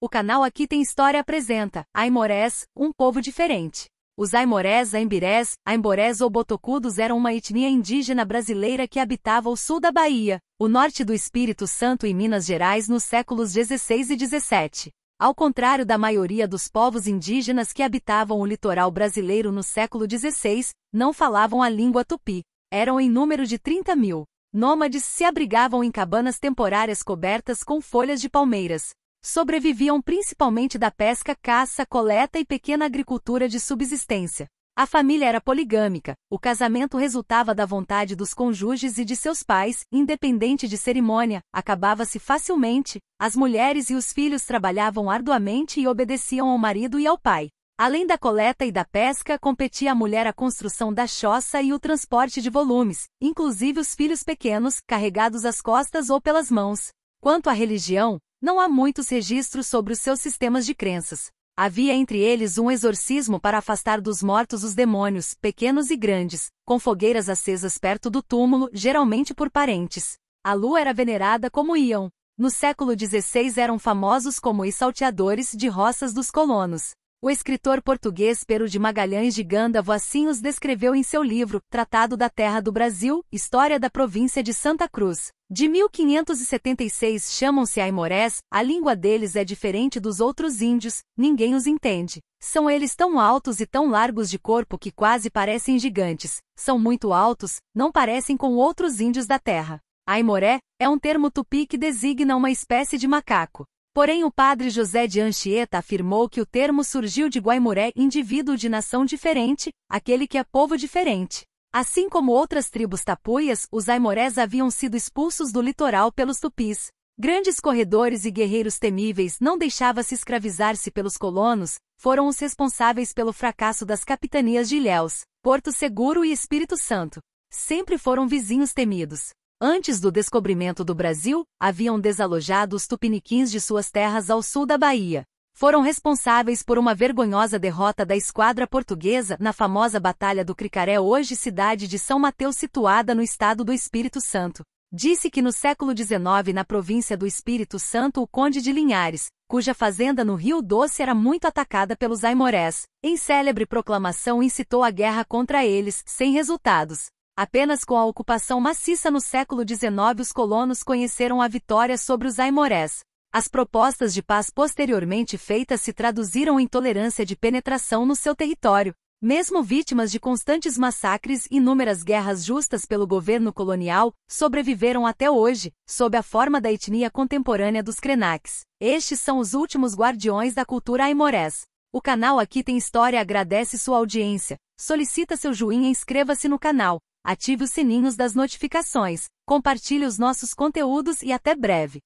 O canal Aqui Tem História apresenta Aimorés, um povo diferente. Os Aimorés, Aimbirés, Aimborés ou Botocudos eram uma etnia indígena brasileira que habitava o sul da Bahia, o norte do Espírito Santo e Minas Gerais nos séculos 16 e 17. Ao contrário da maioria dos povos indígenas que habitavam o litoral brasileiro no século 16, não falavam a língua tupi. Eram em número de 30 mil. Nômades se abrigavam em cabanas temporárias cobertas com folhas de palmeiras, Sobreviviam principalmente da pesca, caça, coleta e pequena agricultura de subsistência. A família era poligâmica, o casamento resultava da vontade dos cônjuges e de seus pais, independente de cerimônia, acabava-se facilmente, as mulheres e os filhos trabalhavam arduamente e obedeciam ao marido e ao pai. Além da coleta e da pesca, competia à mulher a construção da choça e o transporte de volumes, inclusive os filhos pequenos, carregados às costas ou pelas mãos. Quanto à religião, não há muitos registros sobre os seus sistemas de crenças. Havia entre eles um exorcismo para afastar dos mortos os demônios, pequenos e grandes, com fogueiras acesas perto do túmulo, geralmente por parentes. A lua era venerada como Ion. No século XVI eram famosos como os salteadores de roças dos colonos. O escritor português Pero de Magalhães de Gândavo assim os descreveu em seu livro Tratado da Terra do Brasil, História da Província de Santa Cruz. De 1576 chamam-se Aimorés, a língua deles é diferente dos outros índios, ninguém os entende. São eles tão altos e tão largos de corpo que quase parecem gigantes, são muito altos, não parecem com outros índios da terra. Aimoré é um termo tupi que designa uma espécie de macaco. Porém o padre José de Anchieta afirmou que o termo surgiu de Guaimuré indivíduo de nação diferente, aquele que é povo diferente. Assim como outras tribos tapuias, os aimorés haviam sido expulsos do litoral pelos tupis. Grandes corredores e guerreiros temíveis não deixava-se escravizar-se pelos colonos, foram os responsáveis pelo fracasso das capitanias de Ilhéus, Porto Seguro e Espírito Santo. Sempre foram vizinhos temidos. Antes do descobrimento do Brasil, haviam desalojado os tupiniquins de suas terras ao sul da Bahia. Foram responsáveis por uma vergonhosa derrota da esquadra portuguesa na famosa Batalha do Cricaré, hoje cidade de São Mateus, situada no estado do Espírito Santo. Disse que no século XIX, na província do Espírito Santo, o conde de Linhares, cuja fazenda no Rio Doce era muito atacada pelos aimorés, em célebre proclamação incitou a guerra contra eles, sem resultados. Apenas com a ocupação maciça no século XIX os colonos conheceram a vitória sobre os aimorés. As propostas de paz posteriormente feitas se traduziram em tolerância de penetração no seu território. Mesmo vítimas de constantes massacres e inúmeras guerras justas pelo governo colonial, sobreviveram até hoje, sob a forma da etnia contemporânea dos Krenaks. Estes são os últimos guardiões da cultura aimorés. O canal Aqui Tem História agradece sua audiência. Solicita seu joinha e inscreva-se no canal ative os sininhos das notificações, compartilhe os nossos conteúdos e até breve.